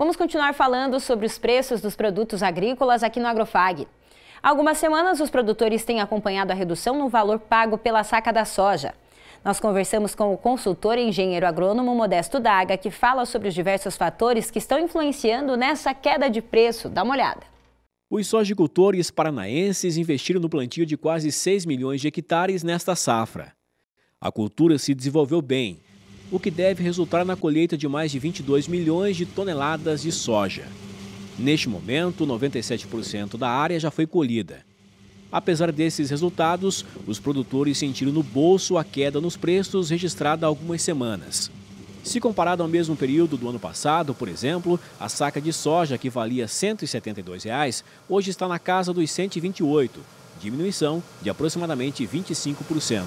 Vamos continuar falando sobre os preços dos produtos agrícolas aqui no Agrofag. Há algumas semanas, os produtores têm acompanhado a redução no valor pago pela saca da soja. Nós conversamos com o consultor e engenheiro agrônomo Modesto Daga, que fala sobre os diversos fatores que estão influenciando nessa queda de preço. Dá uma olhada. Os sojicultores paranaenses investiram no plantio de quase 6 milhões de hectares nesta safra. A cultura se desenvolveu bem o que deve resultar na colheita de mais de 22 milhões de toneladas de soja. Neste momento, 97% da área já foi colhida. Apesar desses resultados, os produtores sentiram no bolso a queda nos preços registrada há algumas semanas. Se comparado ao mesmo período do ano passado, por exemplo, a saca de soja, que valia R$ 172, reais, hoje está na casa dos R$ 128, diminuição de aproximadamente 25%.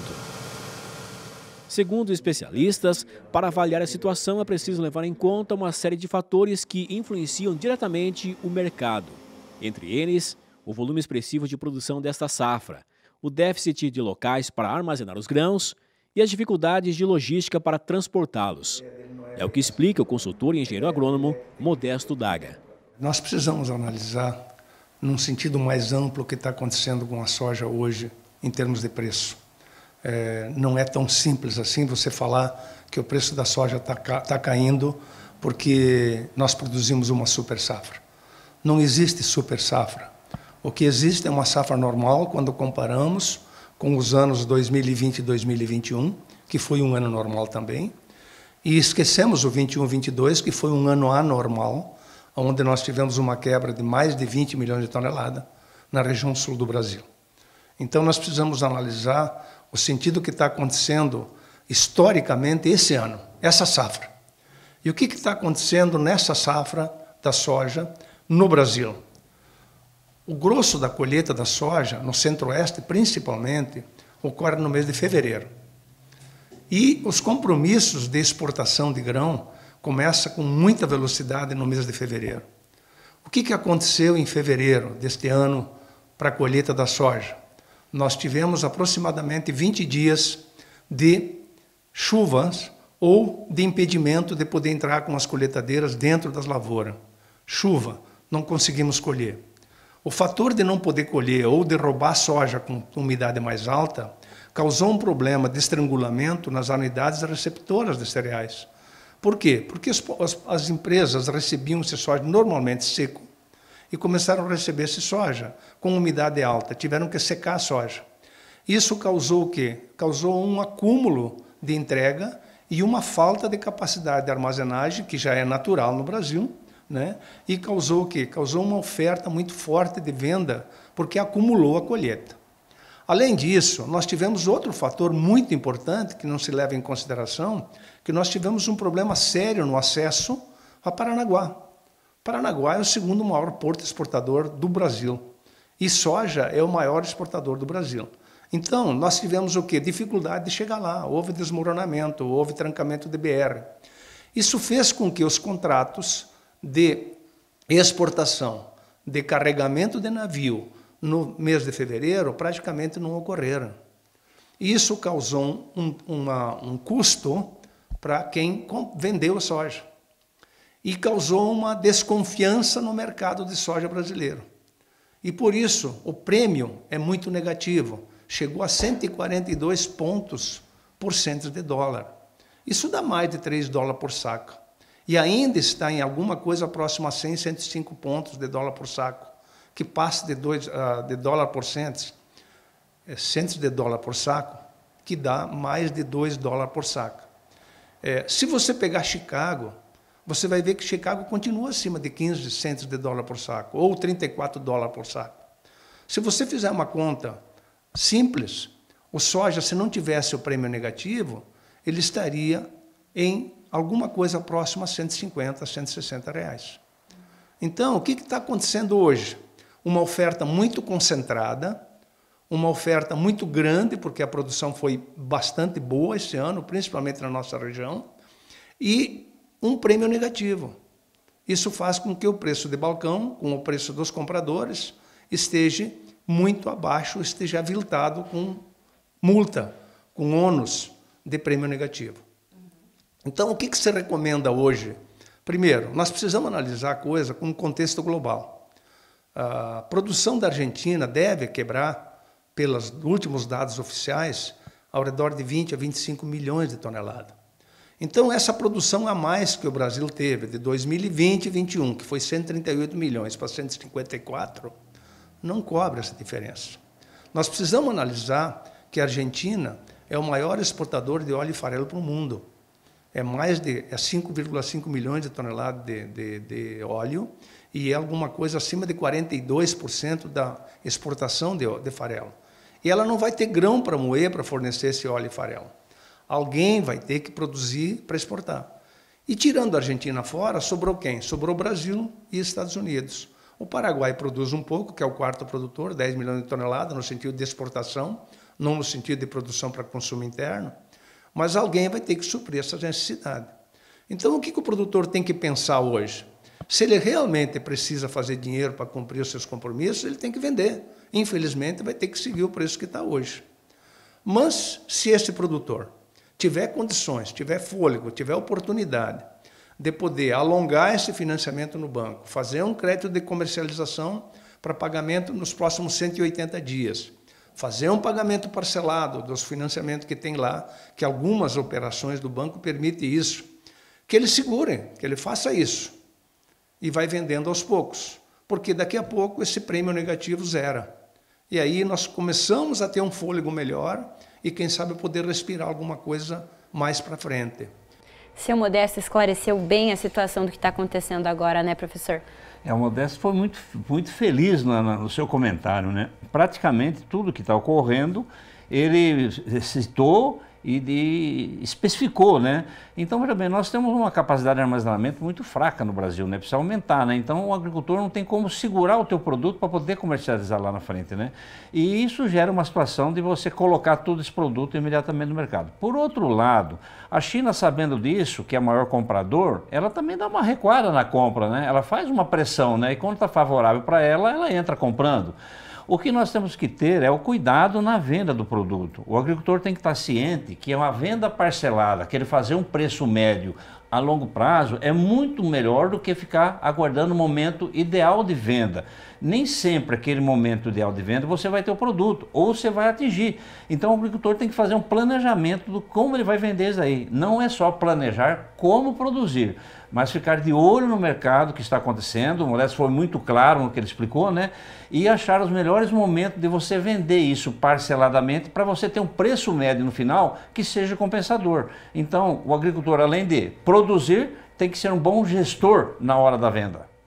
Segundo especialistas, para avaliar a situação é preciso levar em conta uma série de fatores que influenciam diretamente o mercado. Entre eles, o volume expressivo de produção desta safra, o déficit de locais para armazenar os grãos e as dificuldades de logística para transportá-los. É o que explica o consultor e engenheiro agrônomo Modesto Daga. Nós precisamos analisar num sentido mais amplo o que está acontecendo com a soja hoje em termos de preço é, não é tão simples assim você falar que o preço da soja está tá caindo porque nós produzimos uma super safra. Não existe super safra. O que existe é uma safra normal quando comparamos com os anos 2020 e 2021, que foi um ano normal também, e esquecemos o 21 22, que foi um ano anormal, onde nós tivemos uma quebra de mais de 20 milhões de toneladas na região sul do Brasil. Então nós precisamos analisar o sentido que está acontecendo historicamente esse ano, essa safra. E o que está acontecendo nessa safra da soja no Brasil? O grosso da colheita da soja, no centro-oeste principalmente, ocorre no mês de fevereiro. E os compromissos de exportação de grão começam com muita velocidade no mês de fevereiro. O que, que aconteceu em fevereiro deste ano para a colheita da soja? nós tivemos aproximadamente 20 dias de chuvas ou de impedimento de poder entrar com as colheitadeiras dentro das lavouras. Chuva, não conseguimos colher. O fator de não poder colher ou de roubar soja com umidade mais alta causou um problema de estrangulamento nas unidades receptoras de cereais. Por quê? Porque as, as empresas recebiam esse soja normalmente seco e começaram a receber esse soja com umidade alta, tiveram que secar a soja. Isso causou o quê? Causou um acúmulo de entrega e uma falta de capacidade de armazenagem, que já é natural no Brasil, né? e causou o quê? Causou uma oferta muito forte de venda, porque acumulou a colheita. Além disso, nós tivemos outro fator muito importante que não se leva em consideração, que nós tivemos um problema sério no acesso a Paranaguá. Paranaguá é o segundo maior porto exportador do Brasil. E soja é o maior exportador do Brasil. Então, nós tivemos o quê? Dificuldade de chegar lá. Houve desmoronamento, houve trancamento de BR. Isso fez com que os contratos de exportação de carregamento de navio no mês de fevereiro praticamente não ocorreram. Isso causou um, uma, um custo para quem vendeu soja e causou uma desconfiança no mercado de soja brasileiro. E por isso o prêmio é muito negativo, chegou a 142 pontos por cento de dólar. Isso dá mais de 3 dólares por saco. E ainda está em alguma coisa próxima a 100, 105 pontos de dólar por saco, que passa de, 2, ah, de dólar por cento, é, cento de dólar por saco, que dá mais de 2 dólares por saco. É, se você pegar Chicago, você vai ver que Chicago continua acima de 15 centos de dólar por saco, ou 34 dólares por saco. Se você fizer uma conta simples, o soja, se não tivesse o prêmio negativo, ele estaria em alguma coisa próxima a 150, 160 reais. Então, o que está acontecendo hoje? Uma oferta muito concentrada, uma oferta muito grande, porque a produção foi bastante boa esse ano, principalmente na nossa região, e um prêmio negativo. Isso faz com que o preço de balcão, com o preço dos compradores, esteja muito abaixo, esteja aviltado com multa, com ônus de prêmio negativo. Então, o que, você se recomenda hoje? Primeiro, nós precisamos analisar a coisa com o contexto global. A produção da Argentina deve quebrar, pelos últimos dados oficiais, ao redor de 20 a 25 milhões de toneladas. Então, essa produção a mais que o Brasil teve de 2020 e 2021, que foi 138 milhões para 154, não cobre essa diferença. Nós precisamos analisar que a Argentina é o maior exportador de óleo e farelo para o mundo. É mais de é 5,5 milhões de toneladas de, de, de, óleo e é alguma coisa acima de 42% da exportação de, de farelo. E ela não vai ter grão para moer para fornecer esse óleo e farelo. Alguém vai ter que produzir para exportar. E tirando a Argentina fora, sobrou quem? Sobrou Brasil e Estados Unidos. O Paraguai produz um pouco, que é o quarto produtor, 10 milhões de toneladas, no sentido de exportação, não no sentido de produção para consumo interno. Mas alguém vai ter que suprir essa necessidade. Então, o que, que o produtor tem que pensar hoje? Se ele realmente precisa fazer dinheiro para cumprir os seus compromissos, ele tem que vender. Infelizmente, vai ter que seguir o preço que está hoje. Mas, se esse produtor tiver condições, tiver fôlego, tiver oportunidade de poder alongar esse financiamento no banco, fazer um crédito de comercialização para pagamento nos próximos 180 dias, fazer um pagamento parcelado dos financiamentos que tem lá, que algumas operações do banco permitem isso, que ele segure, que ele faça isso e vai vendendo aos poucos, porque daqui a pouco esse prêmio negativo zera. E aí nós começamos a ter um fôlego melhor e quem sabe poder respirar alguma coisa mais para frente. Seu Modesto esclareceu bem a situação do que está acontecendo agora, né, professor? É, o Modesto foi muito, muito feliz no, no seu comentário, né? Praticamente tudo que está ocorrendo ele citou e de, especificou, né? Então, veja bem, nós temos uma capacidade de armazenamento muito fraca no Brasil, né? Precisa aumentar, né? Então, o agricultor não tem como segurar o teu produto para poder comercializar lá na frente, né? E isso gera uma situação de você colocar todo esse produto imediatamente no mercado. Por outro lado, a China, sabendo disso, que é o maior comprador, ela também dá uma recuada na compra, né? Ela faz uma pressão, né? E quando está favorável para ela, ela entra comprando. O que nós temos que ter é o cuidado na venda do produto. O agricultor tem que estar ciente que é uma venda parcelada, que ele fazer um preço médio a longo prazo é muito melhor do que ficar aguardando o momento ideal de venda. Nem sempre aquele momento ideal de venda você vai ter o produto ou você vai atingir. Então o agricultor tem que fazer um planejamento do como ele vai vender isso aí. Não é só planejar como produzir mas ficar de olho no mercado que está acontecendo. O Modesto foi muito claro no que ele explicou, né? E achar os melhores momentos de você vender isso parceladamente para você ter um preço médio no final que seja compensador. Então, o agricultor, além de produzir, tem que ser um bom gestor na hora da venda.